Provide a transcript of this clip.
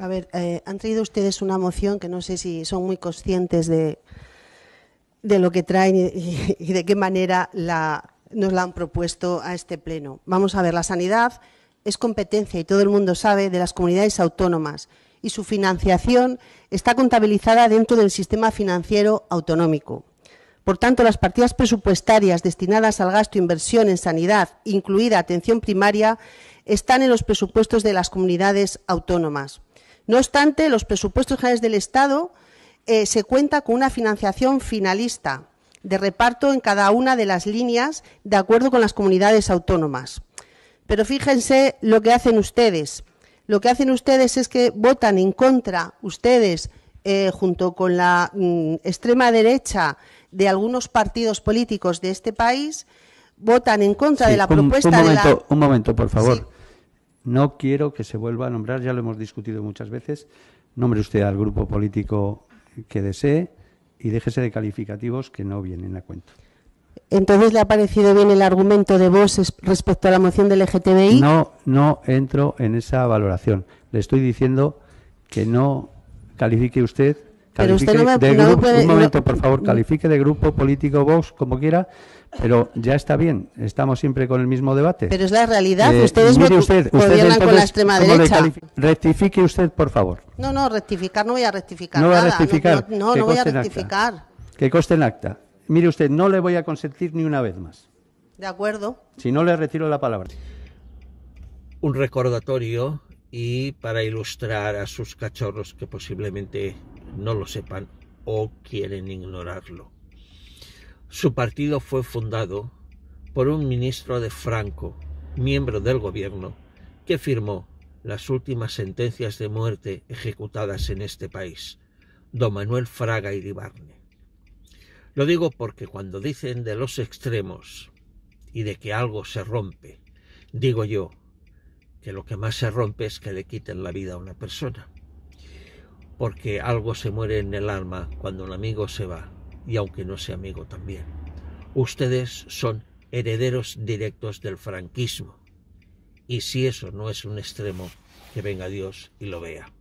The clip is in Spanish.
A ver, eh, han traído ustedes una moción que no sé si son muy conscientes de, lo que traen y, de qué manera nos la han propuesto a este Pleno. Vamos a ver, la sanidad es competencia, y todo el mundo sabe, de las comunidades autónomas y su financiación está contabilizada dentro del sistema financiero autonómico. Por tanto, las partidas presupuestarias destinadas al gasto e inversión en sanidad, incluida atención primaria, están en los presupuestos de las comunidades autónomas. No obstante, los presupuestos generales del Estado eh, se cuenta con una financiación finalista de reparto en cada una de las líneas de acuerdo con las comunidades autónomas. Pero fíjense lo que hacen ustedes. Lo que hacen ustedes es que votan en contra ustedes eh, junto con la mm, extrema derecha de algunos partidos políticos de este país votan en contra de la propuesta de la... Un momento, por favor. No quiero que se vuelva a nombrar, ya lo hemos discutido muchas veces, nombre usted al grupo político que desee y déjese de calificativos que no vienen a cuento. Entonces, ¿le ha parecido bien el argumento de vos respecto a la moción del LGTBI? No, no entro en esa valoración. Le estoy diciendo que no califique usted pero usted no me, un momento, por favor, califique de grupo político Vox como quiera, pero ya está bien. Estamos siempre con el mismo debate. Pero es la realidad. Eh, ustedes usted, gobiernan con la extrema derecha. Rectifique usted, por favor. No, no, rectificar no voy a rectificar. No a rectificar. No, no, voy a rectificar. Que coste en acta. Mire usted, no le voy a consentir ni una vez más. De acuerdo. Si no, le retiro la palabra. Un recordatorio y para ilustrar a sus cachorros que posiblemente no lo sepan o quieren ignorarlo. Su partido fue fundado por un ministro de Franco, miembro del gobierno, que firmó las últimas sentencias de muerte ejecutadas en este país, don Manuel Fraga y Iribarne. Lo digo porque cuando dicen de los extremos y de que algo se rompe, digo yo, que lo que más se rompe es que le quiten la vida a una persona. Porque algo se muere en el alma cuando un amigo se va, y aunque no sea amigo también. Ustedes son herederos directos del franquismo. Y si eso no es un extremo, que venga Dios y lo vea.